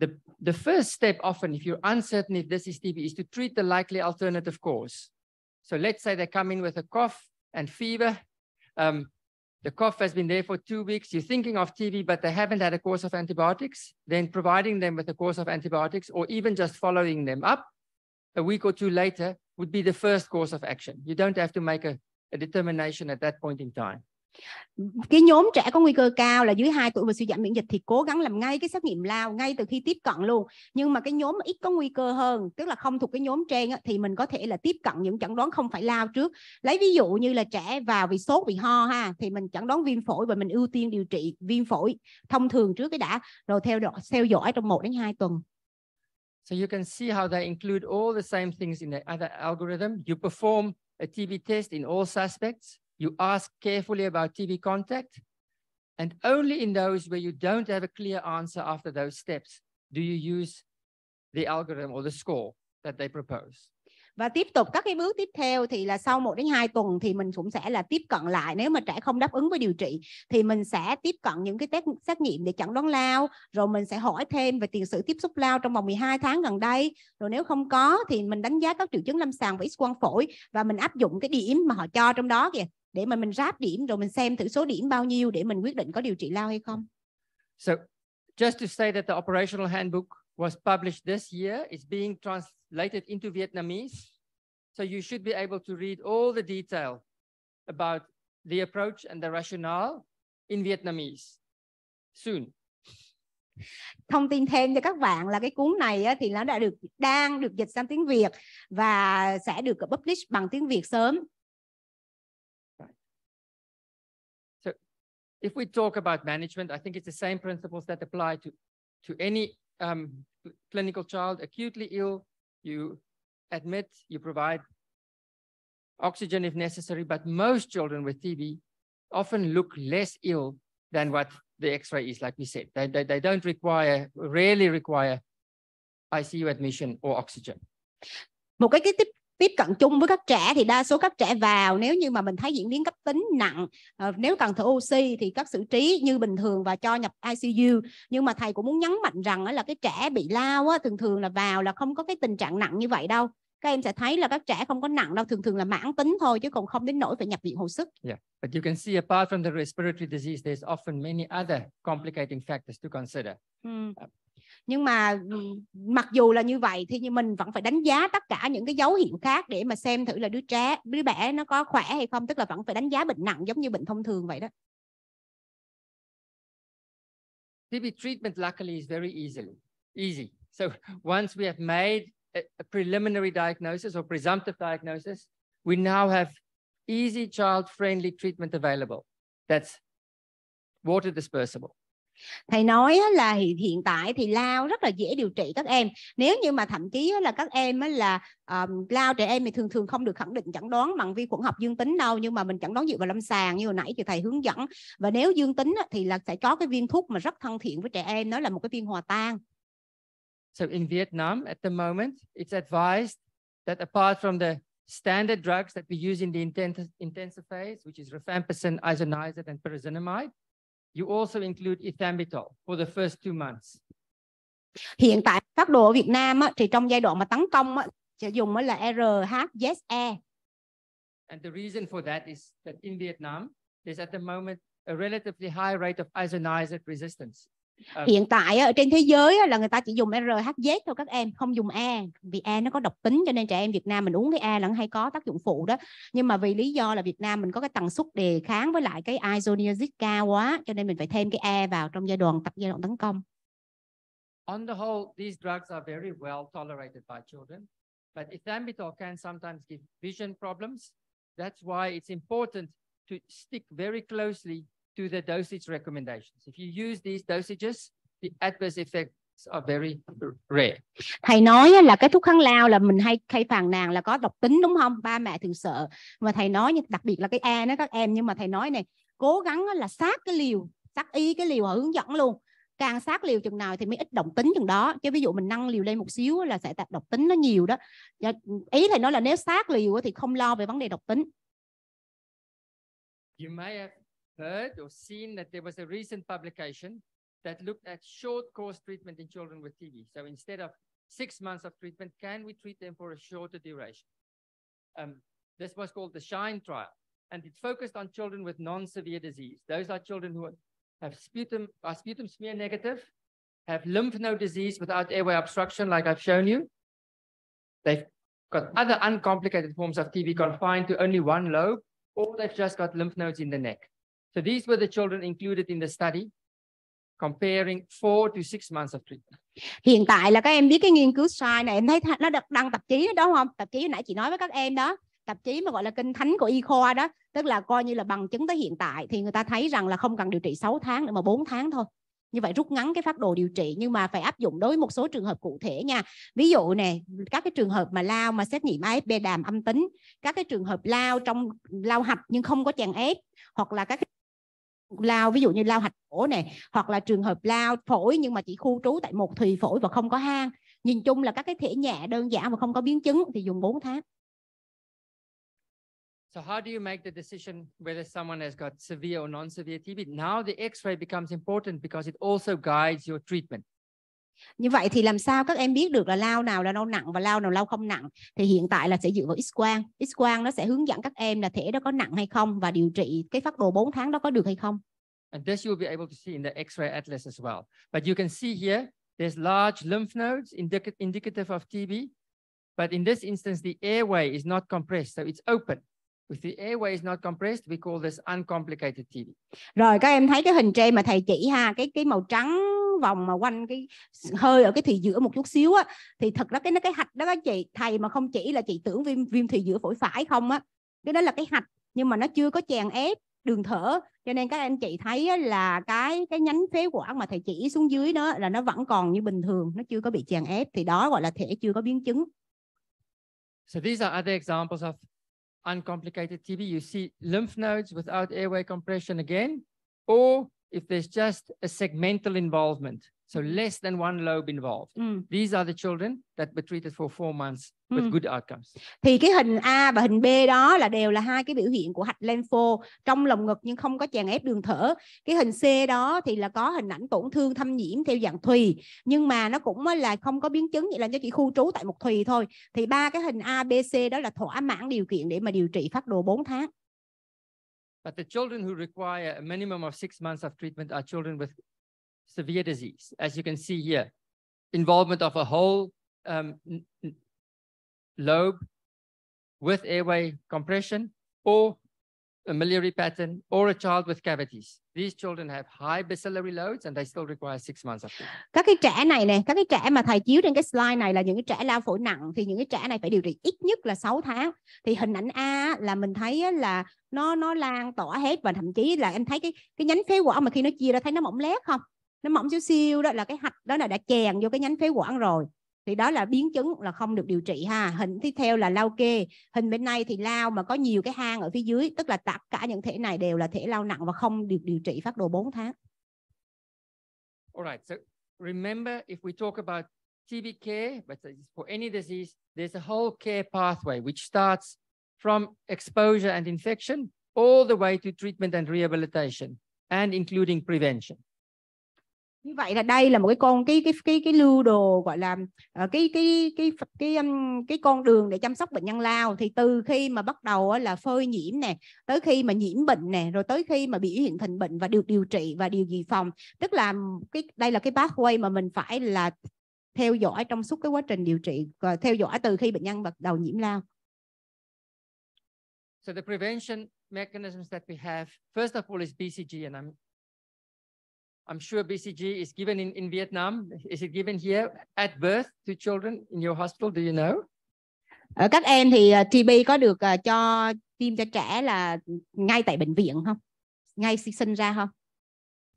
the, the first step often, if you're uncertain if this is TB, is to treat the likely alternative cause. So let's say they come in with a cough and fever. Um, the cough has been there for two weeks. You're thinking of TB, but they haven't had a course of antibiotics. Then providing them with a course of antibiotics or even just following them up a week or two later would be the first course of action. You don't have to make a a determination at that point in time. Cái nhóm trẻ có nguy cơ cao là dưới 2 tuổi và suy giảm miễn dịch thì cố gắng làm ngay cái xét nghiệm lao ngay từ khi tiếp cận luôn. Nhưng mà cái nhóm ít có nguy cơ hơn, tức là không thuộc cái nhóm trên á, thì mình có thể là tiếp cận những chẩn đoán không phải lao trước. Lấy ví dụ như là trẻ vào vì sốt vì ho ha thì mình chẩn đoán viêm phổi và mình ưu tiên điều trị viêm phổi thông thường trước cái đã rồi theo theo dõi trong 1 đến 2 tuần. So you can see how they include all the same things in the other algorithm. You perform a TB test in all suspects. You ask carefully about TB contact. And only in those where you don't have a clear answer after those steps do you use the algorithm or the score that they propose. và tiếp tục các cái bước tiếp theo thì là sau 1 đến 2 tuần thì mình cũng sẽ là tiếp cận lại nếu mà trẻ không đáp ứng với điều trị thì mình sẽ tiếp cận những cái test xét nghiệm để chẩn đoán lao rồi mình sẽ hỏi thêm về tiền sử tiếp xúc lao trong vòng 12 tháng gần đây rồi nếu không có thì mình đánh giá các triệu chứng lâm sàng và x quang phổi và mình áp dụng cái điểm mà họ cho trong đó kìa để mà mình ráp điểm rồi mình xem thử số điểm bao nhiêu để mình quyết định có điều trị lao hay không. So just to say that the operational handbook was published this year. It's being translated into Vietnamese. So you should be able to read all the detail about the approach and the rationale in Vietnamese soon. Thông tin thêm cho các bạn là cái cuốn này á, thì nó đã được đang được dịch sang tiếng Việt và sẽ được publish bằng tiếng Việt sớm. So if we talk about management, I think it's the same principles that apply to to any um, clinical child acutely ill, you admit, you provide oxygen if necessary, but most children with TB often look less ill than what the x-ray is, like we said. They, they, they don't require, rarely require ICU admission or oxygen. Một cái, cái tiếp tiếp cận chung với các trẻ thì đa số các trẻ vào nếu như mà mình thấy diễn biến cấp tính nặng ờ, nếu cần thở oxy thì các xử trí như bình thường và cho nhập ICU nhưng mà thầy cũng muốn nhấn mạnh rằng là cái trẻ bị lao thường thường là vào là không có cái tình trạng nặng như vậy đâu các em sẽ thấy là các trẻ không có nặng đâu thường thường là mãn tính thôi chứ còn không đến nỗi phải nhập viện hồi sức. Yeah, but you can see apart from the respiratory disease, there's often many other complicating factors to consider. Mm nhưng mà ừ, mặc dù là như vậy thì mình vẫn phải đánh giá tất cả những cái dấu hiệu khác để mà xem thử là đứa trẻ đứa bé nó có khỏe hay không tức là vẫn phải đánh giá bệnh nặng giống như bệnh thông thường vậy đó TB treatment luckily is very easily easy so once we have made a preliminary diagnosis or presumptive diagnosis we now have easy child friendly treatment available that's water dispersible thầy nói là hiện tại thì lao rất là dễ điều trị các em nếu như mà thậm chí là các em là um, lao trẻ em thì thường thường không được khẳng định chẩn đoán bằng vi khuẩn học dương tính đâu nhưng mà mình chẩn đoán dựa vào lâm sàng như hồi nãy thì thầy hướng dẫn và nếu dương tính thì là sẽ có cái viên thuốc mà rất thân thiện với trẻ em đó là một cái viên hòa tan So in Vietnam at the moment it's advised that apart from the standard drugs that we use in the intensive phase which is rifampicin, isoniazid and pyrazinamide You also include ethambutol for the first two months. Hiện tại phát đồ ở Việt Nam á, thì trong giai đoạn mà tấn công á, sẽ dùng mới là RHZE. And the reason for that is that in Vietnam, there's at the moment a relatively high rate of isoniazid resistance. À. Hiện tại ở trên thế giới là người ta chỉ dùng RHZ thôi các em, không dùng A vì A nó có độc tính cho nên trẻ em Việt Nam mình uống cái A là hay có tác dụng phụ đó. Nhưng mà vì lý do là Việt Nam mình có cái tần suất đề kháng với lại cái isoniazid cao quá cho nên mình phải thêm cái A vào trong giai đoạn tập giai đoạn tấn công. On the whole, these drugs are very well tolerated by children, but ethambutol can sometimes give vision problems. That's why it's important to stick very closely to the dosage recommendations. If you use these dosages, the adverse effects are very rare. Thầy nói là cái thuốc kháng lao là mình hay hay phàn nàn là có độc tính đúng không? Ba mẹ thường sợ. Mà thầy nói như đặc biệt là cái A nó các em nhưng mà thầy nói này, cố gắng là sát cái liều, sát y cái liều hướng dẫn luôn càng sát liều chừng nào thì mới ít độc tính chừng đó chứ ví dụ mình nâng liều lên một xíu là sẽ độc tính nó nhiều đó dạ, ý thầy nói là nếu sát liều thì không lo về vấn đề độc tính you may have heard or seen that there was a recent publication that looked at short course treatment in children with TB. So instead of six months of treatment, can we treat them for a shorter duration? Um, this was called the SHINE trial, and it focused on children with non-severe disease. Those are children who have sputum, are sputum smear negative, have lymph node disease without airway obstruction, like I've shown you. They've got other uncomplicated forms of TB confined to only one lobe, or they've just got lymph nodes in the neck. So these were the children included in the study comparing 4 to 6 months of treatment. Hiện tại là các em biết cái nghiên cứu sai này em thấy nó được đăng tạp chí đó không? Tạp chí nãy chị nói với các em đó, tạp chí mà gọi là kinh thánh của y khoa đó, tức là coi như là bằng chứng tới hiện tại thì người ta thấy rằng là không cần điều trị 6 tháng nữa mà 4 tháng thôi. Như vậy rút ngắn cái phác đồ điều trị nhưng mà phải áp dụng đối với một số trường hợp cụ thể nha. Ví dụ nè, các cái trường hợp mà lao mà xét nghiệm AFP đàm âm tính, các cái trường hợp lao trong lao hạch nhưng không có chèn ép hoặc là các cái lao ví dụ như lao hạch phổ này hoặc là trường hợp lao phổi nhưng mà chỉ khu trú tại một thùy phổi và không có hang nhìn chung là các cái thể nhẹ đơn giản mà không có biến chứng thì dùng 4 tháng So how do you make the decision whether someone has got severe or non-severe TB? Now the X-ray becomes important because it also guides your treatment như vậy thì làm sao các em biết được là lao nào là lao nặng và lao nào lao không nặng thì hiện tại là sẽ dựa vào x quang x quang nó sẽ hướng dẫn các em là thể đó có nặng hay không và điều trị cái phát đồ 4 tháng đó có được hay không and this you'll be able to see in the x-ray atlas as well but you can see here there's large lymph nodes indicative of TB but in this instance the airway is not compressed so it's open If the airway is not compressed, we call this uncomplicated TB. Rồi các em thấy cái hình trên mà thầy chỉ ha, cái cái màu trắng vòng mà quanh cái hơi ở cái thì giữa một chút xíu á thì thật ra cái nó cái hạch đó các chị thầy mà không chỉ là chị tưởng viêm viêm thì giữa phổi phải không á cái đó là cái hạch nhưng mà nó chưa có chèn ép đường thở cho nên các anh chị thấy là cái cái nhánh phế quản mà thầy chỉ xuống dưới đó là nó vẫn còn như bình thường nó chưa có bị chèn ép thì đó gọi là thể chưa có biến chứng So these are other examples of uncomplicated TB. You see lymph nodes without airway compression again, or if there's just a segmental involvement, so mm-hmm. less than one lobe involved. Mm. These are the children that were treated for four months mm. with good outcomes. Thì cái hình A và hình B đó là đều là hai cái biểu hiện của hạch lympho trong lồng ngực nhưng không có chèn ép đường thở. Cái hình C đó thì là có hình ảnh tổn thương thâm nhiễm theo dạng thùy nhưng mà nó cũng là không có biến chứng vậy là cho chị khu trú tại một thùy thôi. Thì ba cái hình A B C đó là thỏa mãn điều kiện để mà điều trị phát đồ 4 tháng. But the children who require a minimum of six months of treatment are children with severe disease, as you can see here, involvement of a whole um, lobe with airway compression or Familiary pattern or a child with cavities. These children have high bacillary loads and they still require six months of treatment. Các cái trẻ này nè, các cái trẻ mà thầy chiếu trên cái slide này là những cái trẻ lao phổi nặng thì những cái trẻ này phải điều trị ít nhất là 6 tháng. Thì hình ảnh A là mình thấy là nó nó lan tỏa hết và thậm chí là em thấy cái cái nhánh phế quản mà khi nó chia ra thấy nó mỏng lét không? Nó mỏng xíu xíu đó là cái hạch đó là đã chèn vô cái nhánh phế quản rồi thì đó là biến chứng là không được điều trị ha hình tiếp theo là lao kê hình bên này thì lao mà có nhiều cái hang ở phía dưới tức là tất cả những thể này đều là thể lao nặng và không được điều trị phát đồ 4 tháng All so remember if we talk about TBK, but for any disease, there's a whole care pathway which starts from exposure and infection all the way to treatment and rehabilitation, and including prevention như vậy là đây là một cái con cái cái cái cái lưu đồ gọi là ờ, cái cái cái cái cái cái con đường để chăm sóc bệnh nhân lao thì từ khi mà bắt đầu là phơi nhiễm nè tới khi mà nhiễm bệnh nè rồi tới khi mà biểu hiện thành bệnh và được điều trị và điều gì phòng tức là cái đây là cái pathway mà mình phải là theo dõi trong suốt cái quá trình điều trị và ờ, theo dõi từ khi bệnh nhân bắt đầu nhiễm lao So the prevention mechanisms that we have, first of all, is BCG, and I'm I'm sure BCG is given in, in Vietnam. Is it given here at birth to children in your hospital? Do you know? Ở ờ, các em thì uh, ờ, TB có được uh, cho tiêm cho trẻ là ngay tại bệnh viện không? Ngay sinh ra không?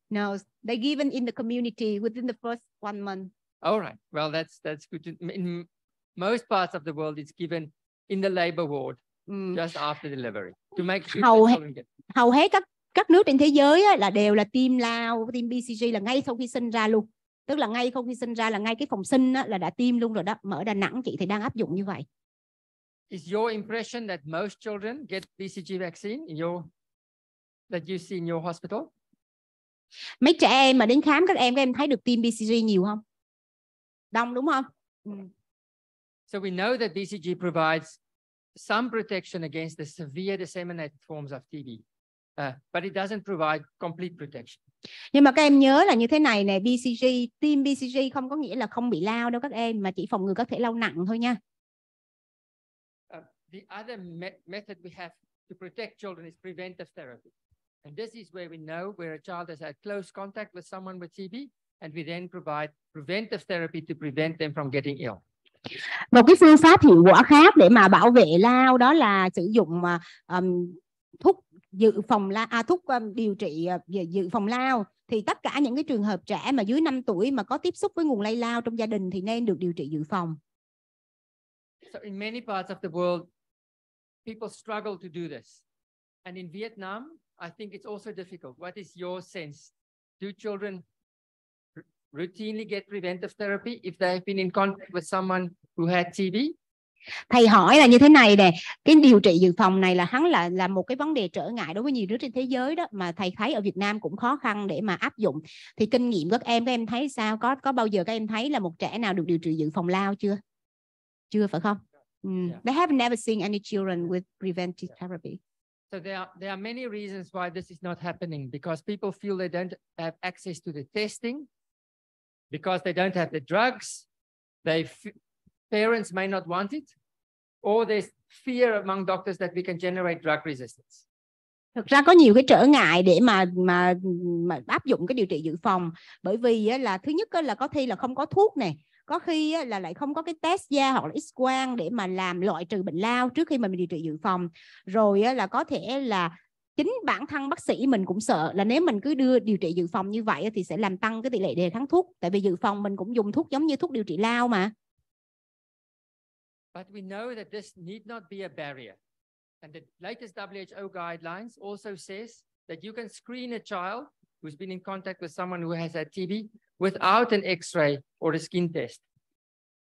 No, they given in the community within the first one month. All right. Well, that's that's good. To, in most parts of the world, it's given in the labor ward mm. just after delivery to make sure hầu, get... hầu hết các các nước trên thế giới á, là đều là tiêm lao tiêm BCG là ngay sau khi sinh ra luôn tức là ngay sau khi sinh ra là ngay cái phòng sinh á, là đã tiêm luôn rồi đó mà ở Đà Nẵng chị thì đang áp dụng như vậy Is your impression that most children get BCG vaccine in your that you see in your hospital? Mấy trẻ em mà đến khám các em các em thấy được tiêm BCG nhiều không? Đông đúng không? Ừ. So we know that BCG provides some protection against the severe disseminated forms of TB. À, but it doesn't provide complete protection. Nhưng mà các em nhớ là như thế này nè, BCG, tiêm BCG không có nghĩa là không bị lao đâu các em, mà chỉ phòng ngừa có thể lao nặng thôi nha. Uh, the other me method we have to protect children is preventive therapy. And this is where we know where a child has had close contact with someone with TB and we then provide preventive therapy to prevent them from getting ill. Một cái phương pháp hiệu quả khác để mà bảo vệ lao đó là sử dụng um, thuốc dự phòng la à, thuốc um, điều trị về à, dự phòng lao thì tất cả những cái trường hợp trẻ mà dưới 5 tuổi mà có tiếp xúc với nguồn lây lao trong gia đình thì nên được điều trị dự phòng. So in many parts of the world people struggle to do this. And in Vietnam, I think it's also difficult. What is your sense? Do children routinely get preventive therapy if they have been in contact with someone who had TB? thầy hỏi là như thế này nè cái điều trị dự phòng này là hắn là là một cái vấn đề trở ngại đối với nhiều nước trên thế giới đó mà thầy thấy ở Việt Nam cũng khó khăn để mà áp dụng thì kinh nghiệm các em các em thấy sao có có bao giờ các em thấy là một trẻ nào được điều trị dự phòng lao chưa chưa phải không mm. Yeah. they have never seen any children with preventive therapy So there are, there are many reasons why this is not happening because people feel they don't have access to the testing, because they don't have the drugs, they Parents may not want it, or there's fear among doctors that we can generate drug resistance. Thực ra có nhiều cái trở ngại để mà mà, mà áp dụng cái điều trị dự phòng bởi vì là thứ nhất là có khi là không có thuốc này, có khi là lại không có cái test da hoặc là x quang để mà làm loại trừ bệnh lao trước khi mà mình điều trị dự phòng. Rồi là có thể là chính bản thân bác sĩ mình cũng sợ là nếu mình cứ đưa điều trị dự phòng như vậy thì sẽ làm tăng cái tỷ lệ đề kháng thuốc tại vì dự phòng mình cũng dùng thuốc giống như thuốc điều trị lao mà But we know that this need not be a barrier. And the latest WHO guidelines also says that you can screen a child who's been in contact with someone who has had TB without an x-ray or a skin test.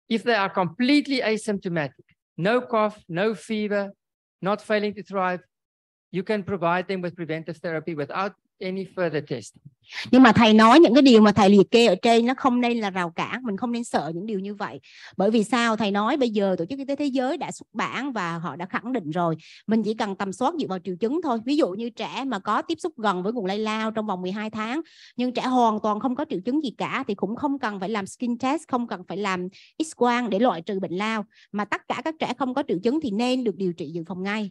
If they are completely asymptomatic, no cough, no fever, not failing to thrive, you can provide them with preventive therapy without any further test. Nhưng mà thầy nói những cái điều mà thầy liệt kê ở trên nó không nên là rào cản, mình không nên sợ những điều như vậy. Bởi vì sao? Thầy nói bây giờ tổ chức y tế thế giới đã xuất bản và họ đã khẳng định rồi. Mình chỉ cần tầm soát dựa vào triệu chứng thôi. Ví dụ như trẻ mà có tiếp xúc gần với nguồn lây lao trong vòng 12 tháng nhưng trẻ hoàn toàn không có triệu chứng gì cả thì cũng không cần phải làm skin test, không cần phải làm x quang để loại trừ bệnh lao mà tất cả các trẻ không có triệu chứng thì nên được điều trị dự phòng ngay.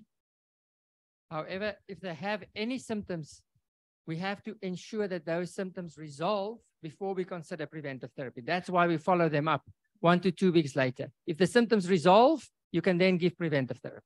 However, if they have any symptoms we have to ensure that those symptoms resolve before we consider preventive therapy. That's why we follow them up one to two weeks later. If the symptoms resolve, you can then give preventive therapy.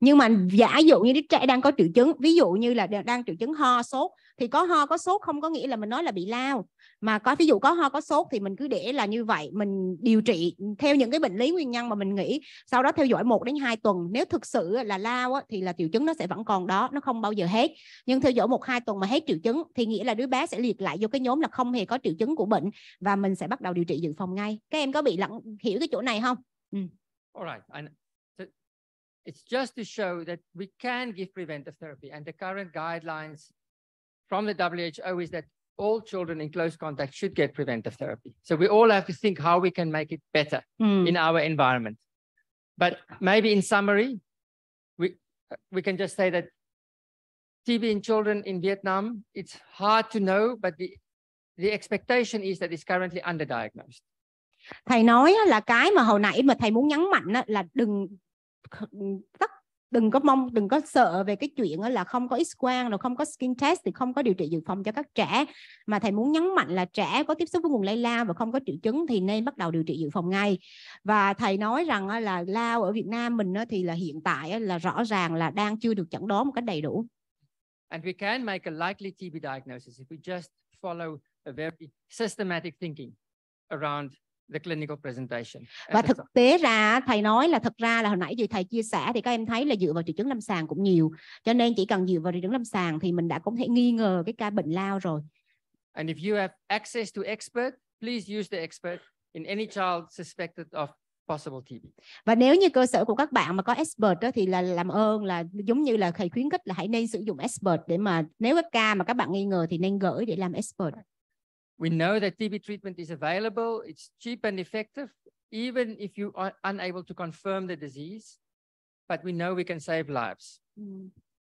nhưng mà giả dụ như đứa trẻ đang có triệu chứng ví dụ như là đang triệu chứng ho sốt thì có ho có sốt không có nghĩa là mình nói là bị lao mà có ví dụ có ho có sốt thì mình cứ để là như vậy mình điều trị theo những cái bệnh lý nguyên nhân mà mình nghĩ sau đó theo dõi 1 đến 2 tuần nếu thực sự là lao thì là triệu chứng nó sẽ vẫn còn đó nó không bao giờ hết nhưng theo dõi một hai tuần mà hết triệu chứng thì nghĩa là đứa bé sẽ liệt lại vô cái nhóm là không hề có triệu chứng của bệnh và mình sẽ bắt đầu điều trị dự phòng ngay các em có bị lặng hiểu cái chỗ này không ừ. Alright, I, It's just to show that we can give preventive therapy and the current guidelines from the WHO is that all children in close contact should get preventive therapy. So we all have to think how we can make it better mm. in our environment. But maybe in summary, we, we can just say that TB in children in Vietnam, it's hard to know, but the, the expectation is that it's currently underdiagnosed. Thầy nói là cái mà hồi nãy mà thầy muốn nhấn mạnh là đừng tất đừng có mong đừng có sợ về cái chuyện là không có x quang rồi không có skin test thì không có điều trị dự phòng cho các trẻ mà thầy muốn nhấn mạnh là trẻ có tiếp xúc với nguồn lây lao và không có triệu chứng thì nên bắt đầu điều trị dự phòng ngay và thầy nói rằng là lao ở Việt Nam mình thì là hiện tại là rõ ràng là đang chưa được chẩn đoán một cách đầy đủ and we can make a likely TB diagnosis if we just follow a very systematic thinking around the clinical presentation. Và thực tế ra thầy nói là thật ra là hồi nãy thì thầy chia sẻ thì các em thấy là dựa vào triệu chứng lâm sàng cũng nhiều. Cho nên chỉ cần dựa vào triệu chứng lâm sàng thì mình đã có thể nghi ngờ cái ca bệnh lao rồi. And if you have access to expert, please use the expert in any child suspected of possible TB. Và nếu như cơ sở của các bạn mà có expert đó thì là làm ơn là giống như là thầy khuyến khích là hãy nên sử dụng expert để mà nếu các ca mà các bạn nghi ngờ thì nên gửi để làm expert. We know that TB treatment is available, it's cheap and effective, even if you are unable to confirm the disease, but we know we can save lives. Ừ.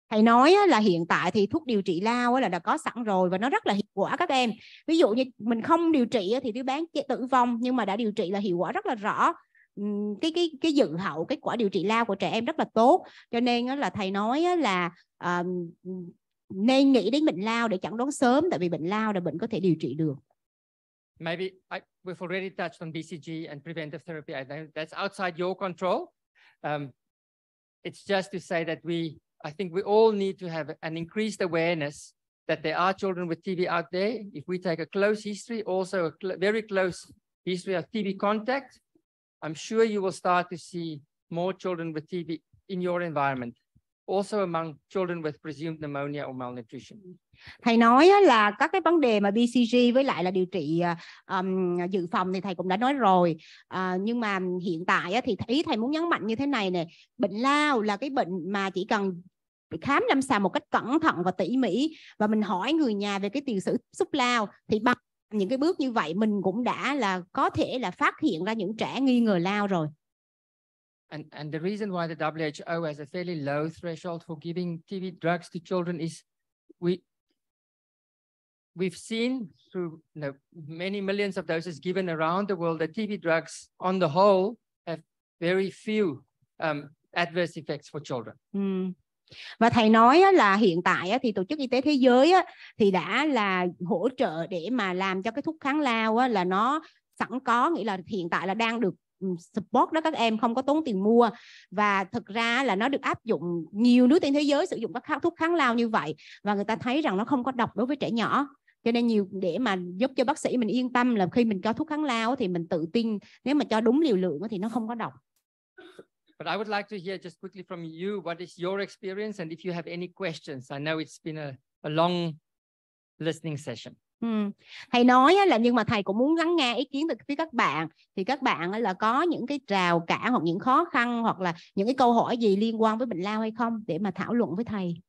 Thầy nói là hiện tại thì thuốc điều trị lao là đã có sẵn rồi và nó rất là hiệu quả các em. Ví dụ như mình không điều trị thì đứa bán tử vong nhưng mà đã điều trị là hiệu quả rất là rõ ừ, cái cái cái dự hậu kết quả điều trị lao của trẻ em rất là tốt cho nên là thầy nói là ờ, nên nghĩ đến bệnh lao để chẩn đoán sớm tại vì bệnh lao là bệnh có thể điều trị được. Maybe I, we've already touched on BCG and preventive therapy. I think that's outside your control. Um, it's just to say that we, I think we all need to have an increased awareness that there are children with TB out there. If we take a close history, also a cl very close history of TB contact, I'm sure you will start to see more children with TB in your environment. also among children with presumed pneumonia or malnutrition. Thầy nói là các cái vấn đề mà BCG với lại là điều trị um, dự phòng thì thầy cũng đã nói rồi. Uh, nhưng mà hiện tại thì ý thầy muốn nhấn mạnh như thế này nè. Bệnh lao là cái bệnh mà chỉ cần khám lâm sàng một cách cẩn thận và tỉ mỉ và mình hỏi người nhà về cái tiền sử xúc lao thì bằng những cái bước như vậy mình cũng đã là có thể là phát hiện ra những trẻ nghi ngờ lao rồi. And, and the reason why the WHO has a fairly low threshold for giving TB drugs to children is we, we've seen through you know, many millions of doses given around the world that TB drugs on the whole have very few um, adverse effects for children. Mm. Và thầy nói là hiện tại thì Tổ chức Y tế Thế giới thì đã là hỗ trợ để mà làm cho cái thuốc kháng lao là nó sẵn có nghĩa là hiện tại là đang được support đó các em không có tốn tiền mua và thực ra là nó được áp dụng nhiều nước trên thế giới sử dụng các thuốc kháng lao như vậy và người ta thấy rằng nó không có độc đối với trẻ nhỏ cho nên nhiều để mà giúp cho bác sĩ mình yên tâm là khi mình cho thuốc kháng lao thì mình tự tin nếu mà cho đúng liều lượng thì nó không có độc But I would like to hear just quickly from you what is your experience and if you have any questions. I know it's been a, a long listening session thầy nói là nhưng mà thầy cũng muốn lắng nghe ý kiến từ phía các bạn thì các bạn là có những cái rào cản hoặc những khó khăn hoặc là những cái câu hỏi gì liên quan với bệnh lao hay không để mà thảo luận với thầy